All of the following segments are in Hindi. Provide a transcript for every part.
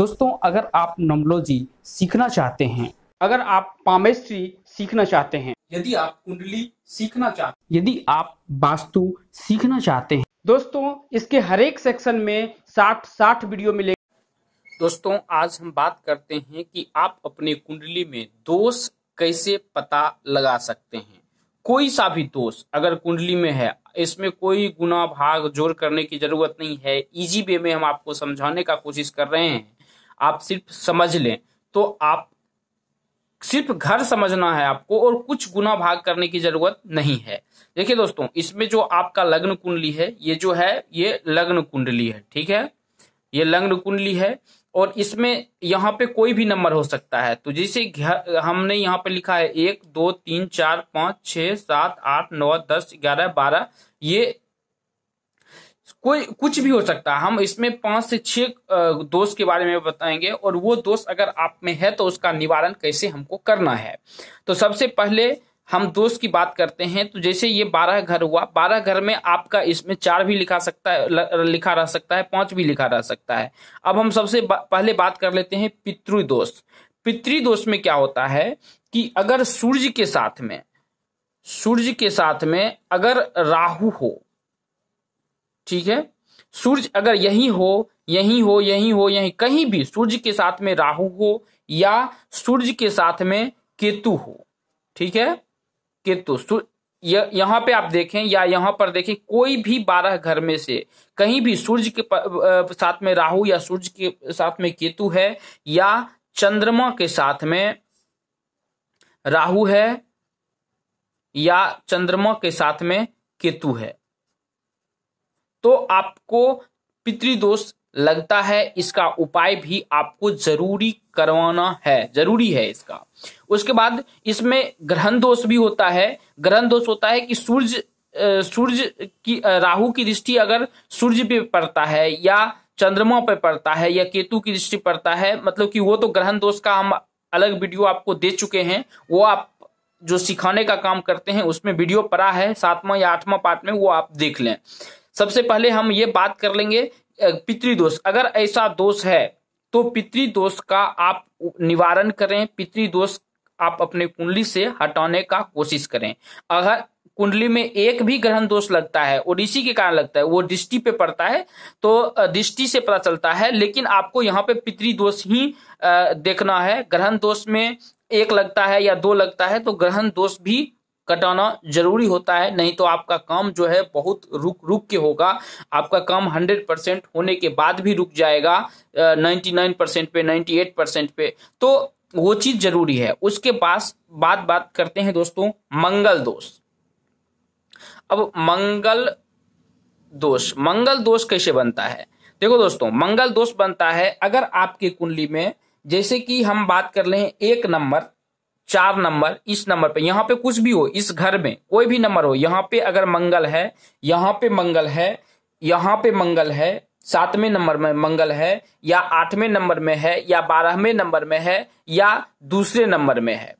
दोस्तों अगर आप नोमोलॉजी सीखना चाहते हैं अगर आप पामेस्ट्री सीखना चाहते हैं यदि आप कुंडली सीखना चाहते यदि आप वास्तु सीखना चाहते हैं दोस्तों इसके हर एक सेक्शन में साठ साठ वीडियो मिलेगा दोस्तों आज हम बात करते हैं कि आप अपने कुंडली में दोष कैसे पता लगा सकते हैं कोई सा भी दोष अगर कुंडली में है इसमें कोई गुना भाग जोर करने की जरूरत नहीं है इजी वे में हम आपको समझाने का कोशिश कर रहे हैं आप सिर्फ समझ लें तो आप सिर्फ घर समझना है आपको और कुछ गुना भाग करने की जरूरत नहीं है देखिए दोस्तों इसमें जो आपका लग्न कुंडली है ये जो है ये लग्न कुंडली है ठीक है ये लग्न कुंडली है और इसमें यहाँ पे कोई भी नंबर हो सकता है तो जैसे हमने यहाँ पे लिखा है एक दो तीन चार पाँच छह सात आठ नौ दस ग्यारह बारह ये कोई कुछ भी हो सकता है हम इसमें पांच से छह दोष के बारे में बताएंगे और वो दोष अगर आप में है तो उसका निवारण कैसे हमको करना है तो सबसे पहले हम दोष की बात करते हैं तो जैसे ये बारह घर हुआ बारह घर में आपका इसमें चार भी लिखा सकता है ल, लिखा रह सकता है पांच भी लिखा रह सकता है अब हम सबसे बा, पहले बात कर लेते हैं पितृदोष पितृदोष में क्या होता है कि अगर सूर्य के साथ में सूर्य के साथ में अगर राहु हो ठीक है सूर्य अगर यही हो यही हो यही हो यही कहीं भी सूर्य के साथ में राहु हो या सूर्य के साथ में केतु हो ठीक है केतु सूर्य यहां पे आप देखें या यहां पर देखें कोई भी बारह घर में से कहीं भी सूर्य के साथ में राहु या सूर्य के साथ में केतु है या चंद्रमा के साथ में राहु है या चंद्रमा के साथ में केतु है तो आपको पितृदोष लगता है इसका उपाय भी आपको जरूरी करवाना है जरूरी है इसका उसके बाद इसमें ग्रहण दोष भी होता है ग्रहण दोष होता है कि सूर्य सूर्य की राहु की दृष्टि अगर सूर्य पे पड़ता है या चंद्रमा पे पड़ता है या केतु की दृष्टि पड़ता है मतलब कि वो तो ग्रहण दोष का हम अलग वीडियो आपको दे चुके हैं वो आप जो सिखाने का काम करते हैं उसमें वीडियो पड़ा है सातवां या आठवां पार्ट में वो आप देख लें सबसे पहले हम ये बात कर लेंगे पितृदोष अगर ऐसा दोष है तो पितृदोष का आप निवारण करें पितृदोष आप अपने कुंडली से हटाने का कोशिश करें अगर कुंडली में एक भी ग्रहण दोष लगता है ओडिसी के कारण लगता है वो दृष्टि पे पड़ता है तो दृष्टि से पता चलता है लेकिन आपको यहाँ पे पितृदोष ही देखना है ग्रहण दोष में एक लगता है या दो लगता है तो ग्रहण दोष भी कटाना जरूरी होता है नहीं तो आपका काम जो है बहुत रुक रुक के होगा आपका काम हंड्रेड परसेंट होने के बाद भी रुक जाएगा नाइन्टी नाइन परसेंट पे नाइन्टी एट परसेंट पे तो वो चीज जरूरी है उसके पास बात बात करते हैं दोस्तों मंगल दोष अब मंगल दोष मंगल दोष कैसे बनता है देखो दोस्तों मंगल दोष बनता है अगर आपकी कुंडली में जैसे कि हम बात कर ले एक नंबर चार नंबर इस नंबर पे यहाँ पे कुछ भी हो इस घर में कोई भी नंबर हो यहाँ पे अगर मंगल है यहाँ पे मंगल है यहाँ पे मंगल है सातवें नंबर में मंगल है या आठवें नंबर में है या बारहवें नंबर में है या दूसरे नंबर में है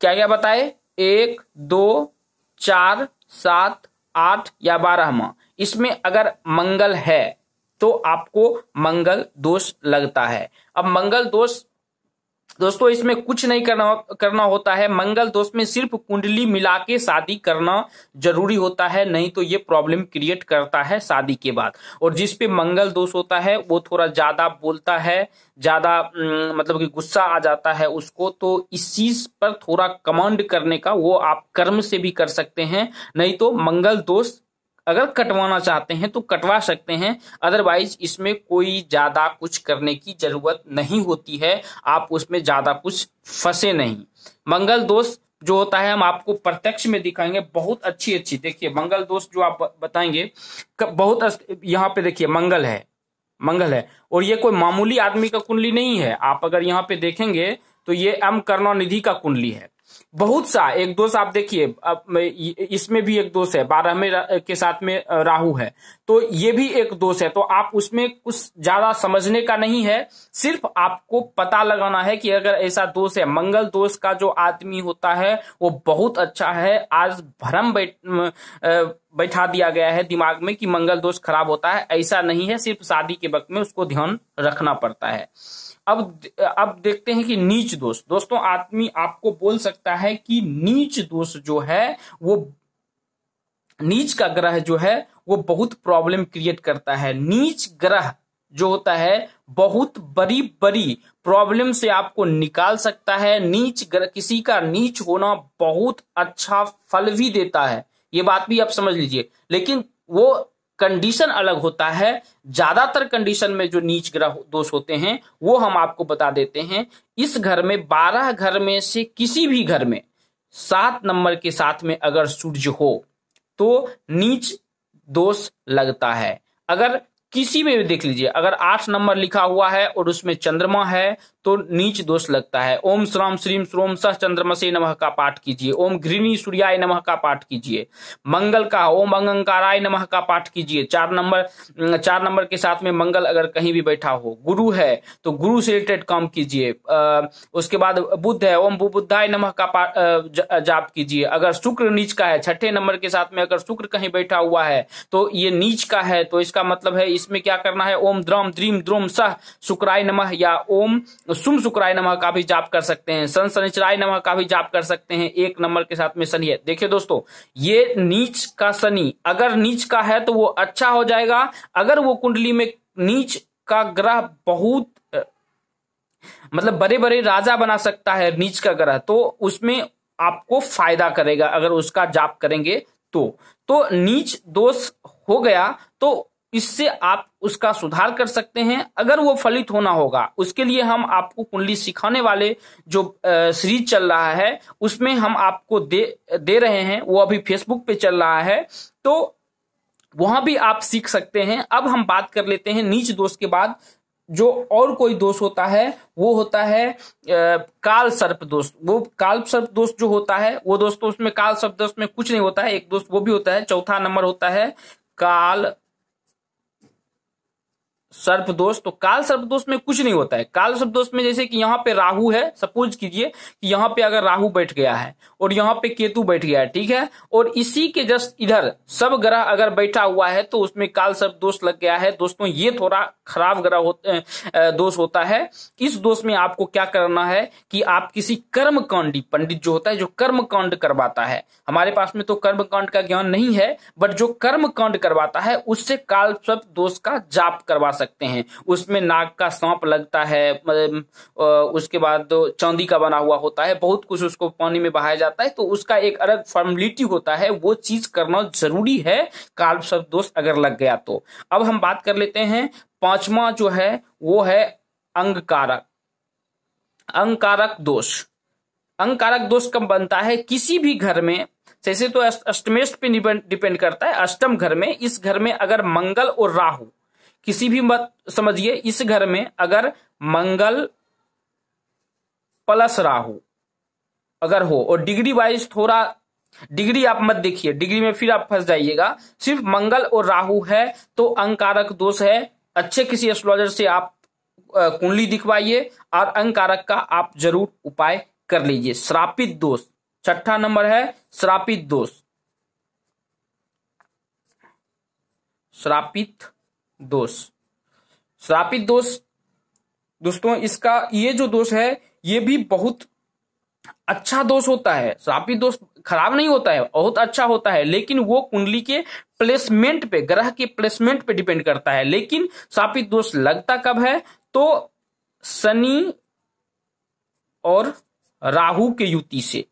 क्या क्या बताए एक दो चार सात आठ या बारहवा इसमें अगर मंगल है तो आपको मंगल दोष लगता है अब मंगल दोष दोस्तों इसमें कुछ नहीं करना करना होता है मंगल दोष में सिर्फ कुंडली मिला के शादी करना जरूरी होता है नहीं तो ये प्रॉब्लम क्रिएट करता है शादी के बाद और जिस पे मंगल दोष होता है वो थोड़ा ज्यादा बोलता है ज्यादा मतलब कि गुस्सा आ जाता है उसको तो इस चीज पर थोड़ा कमांड करने का वो आप कर्म से भी कर सकते हैं नहीं तो मंगल दोष अगर कटवाना चाहते हैं तो कटवा सकते हैं अदरवाइज इसमें कोई ज़्यादा कुछ करने की ज़रूरत नहीं होती है आप उसमें ज़्यादा कुछ फंसे नहीं मंगल दोष जो होता है हम आपको प्रत्यक्ष में दिखाएंगे बहुत अच्छी अच्छी देखिए मंगल दोष जो आप बताएंगे बहुत यहाँ पे देखिए मंगल है मंगल है और ये कोई मामूली आदमी का कुंडली नहीं है आप अगर यहाँ पे देखेंगे तो ये एम करुणानिधि का कुंडली है बहुत सा एक दोष आप देखिए इसमें भी एक दोष है बारह में के साथ में राहु है तो ये भी एक दोष है तो आप उसमें कुछ ज्यादा समझने का नहीं है सिर्फ आपको पता लगाना है कि अगर ऐसा दोष है मंगल दोष का जो आदमी होता है वो बहुत अच्छा है आज भ्रम बैठ बैठा दिया गया है दिमाग में कि मंगल दोष खराब होता है ऐसा नहीं है सिर्फ शादी के वक्त में उसको ध्यान रखना पड़ता है अब अब देखते हैं कि नीच दोष दोस्तों आदमी आपको बोल सकता है कि नीच दोष जो है वो नीच का ग्रह जो है वो बहुत प्रॉब्लम क्रिएट करता है नीच ग्रह जो होता है बहुत बड़ी बड़ी प्रॉब्लम से आपको निकाल सकता है नीच ग्रह किसी का नीच होना बहुत अच्छा फल भी देता है ये बात भी आप समझ लीजिए लेकिन वो कंडीशन अलग होता है ज्यादातर कंडीशन में जो नीच ग्रह दोष होते हैं वो हम आपको बता देते हैं इस घर में बारह घर में से किसी भी घर में सात नंबर के साथ में अगर सूर्य हो तो नीच दोष लगता है अगर किसी में भी देख लीजिए अगर आठ नंबर लिखा हुआ है और उसमें चंद्रमा है तो नीच दोष लगता है ओम श्राम श्रीम श्रोम सह चंद्रमा से नमः का पाठ कीजिए ओम घृणी सूर्याय नमः का पाठ कीजिए मंगल का ओम अंगंकाराय नमः का पाठ कीजिए चार नंबर चार नंबर के साथ में मंगल अगर कहीं भी बैठा हो गुरु है तो गुरु से रिलेटेड काम कीजिए उसके बाद बुद्ध है ओम बुद्धाय नमह का पाठ जाप कीजिए अगर शुक्र नीच का है छठे नंबर के साथ में अगर शुक्र कहीं बैठा हुआ है तो ये नीच का है तो इसका मतलब है इसमें क्या करना है ओम द्रम द्रीम द्रोम सह शुक्राय नमः या ओम सुम शुक्राय नमः का भी जाप कर सकते हैं सन सनिचराय नमः का भी जाप कर सकते हैं एक नंबर के साथ में शनि है देखिये दोस्तों ये नीच का शनि अगर नीच का है तो वो अच्छा हो जाएगा अगर वो कुंडली में नीच का ग्रह बहुत मतलब बड़े बड़े राजा बना सकता है नीच का ग्रह तो उसमें आपको फायदा करेगा अगर उसका जाप करेंगे तो तो नीच दोष हो गया तो इससे आप उसका सुधार कर सकते हैं अगर वो फलित होना होगा उसके लिए हम आपको कुंडली सिखाने वाले जो सीरीज चल रहा है उसमें हम आपको दे दे रहे हैं वो अभी फेसबुक पे चल रहा है तो वहां भी आप सीख सकते हैं अब हम बात कर लेते हैं नीच दोष के बाद जो और कोई दोष होता है वो होता है काल सर्प दोष वो काल सर्प दोष जो होता है वो दोस्तों उसमें काल सर्प दोष में कुछ नहीं होता है एक दोष वो भी होता है चौथा नंबर होता है काल सर्पदोष तो काल सर्पदोष में कुछ नहीं होता है काल दोष में जैसे कि यहाँ पे राहु है सपोज कीजिए कि यहाँ पे अगर राहु बैठ गया है और यहाँ पे केतु बैठ गया है ठीक है और इसी के जस्ट इधर सब ग्रह अगर बैठा हुआ है तो उसमें काल सब दोष लग गया है दोस्तों ये थोड़ा खराब ग्रह दोष होता है इस दोष में आपको क्या करना है कि आप किसी कर्म कांडी पंडित जो होता है जो कर्म कांड करवाता है हमारे पास में तो कर्म कांड का ज्ञान नहीं है बट जो कर्म कांड करवाता है उससे काल सब दोष का जाप करवा सकते हैं उसमें नाग का सांप लगता है मतलब, उसके बाद चांदी का बना हुआ होता है बहुत कुछ उसको पानी में बहाया जाता है तो उसका एक अलग फॉर्मेलिटी होता है वो चीज करना जरूरी है काल शब्द दोष अगर लग गया तो अब हम बात कर लेते हैं पांचवा जो है वो है अंगकारक अंगकारक दोष अंगकारक दोष कब बनता है किसी भी घर में जैसे तो अष्टमेष्ट पे डिपेंड करता है अष्टम घर में इस घर में अगर मंगल और राहु किसी भी मत समझिए इस घर में अगर मंगल प्लस राहु अगर हो और डिग्री वाइज थोड़ा डिग्री आप मत देखिए डिग्री में फिर आप फंस जाइएगा सिर्फ मंगल और राहु है तो अंकारक दोष है अच्छे किसी एस्ट्रोलॉजर से आप कुंडली दिखवाइए और अंकारक का आप जरूर उपाय कर लीजिए श्रापित दोष छठा नंबर है श्रापित दोष श्रापित दोष श्रापित दोष दोस्तों इसका ये जो दोष है ये भी बहुत अच्छा दोष होता है श्रापी दोष खराब नहीं होता है बहुत अच्छा होता है लेकिन वो कुंडली के प्लेसमेंट पे ग्रह के प्लेसमेंट पे डिपेंड करता है लेकिन श्रापी दोष लगता कब है तो शनि और राहु के युति से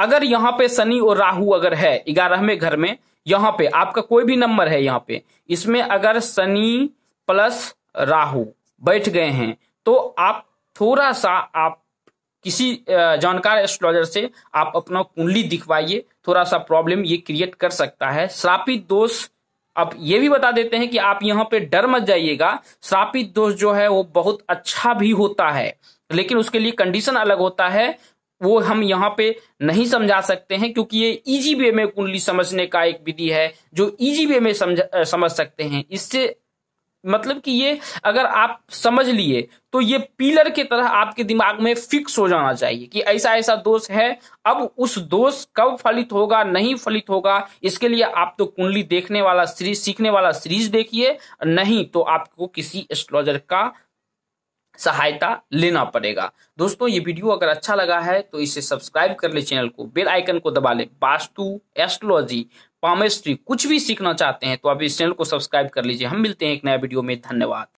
अगर यहाँ पे शनि और राहु अगर है ग्यारहवें घर में यहाँ पे आपका कोई भी नंबर है यहाँ पे इसमें अगर शनि प्लस राहु बैठ गए हैं तो आप थोड़ा सा आप किसी जानकार एस्ट्रोलॉजर से आप अपना कुंडली दिखवाइए थोड़ा सा प्रॉब्लम ये क्रिएट कर सकता है श्रापित दोष अब ये भी बता देते हैं कि आप यहाँ पे डर मत जाइएगा श्रापित दोष जो है वो बहुत अच्छा भी होता है लेकिन उसके लिए कंडीशन अलग होता है वो हम यहाँ पे नहीं समझा सकते हैं क्योंकि ये इजी वे में कुंडली समझने का एक विधि है जो इजी वे में समझ समझ सकते हैं इससे मतलब कि ये अगर आप समझ लिए तो ये पिलर की तरह आपके दिमाग में फिक्स हो जाना चाहिए कि ऐसा ऐसा दोष है अब उस दोष कब फलित होगा नहीं फलित होगा इसके लिए आप तो कुंडली देखने वाला सीरीज सीखने वाला सीरीज देखिए नहीं तो आपको किसी एस्ट्रोलॉजर का सहायता लेना पड़ेगा दोस्तों ये वीडियो अगर अच्छा लगा है तो इसे सब्सक्राइब कर ले चैनल को बेल आइकन को दबा ले वास्तु एस्ट्रोलॉजी पामेस्ट्री कुछ भी सीखना चाहते हैं तो आप इस चैनल को सब्सक्राइब कर लीजिए हम मिलते हैं एक नया वीडियो में धन्यवाद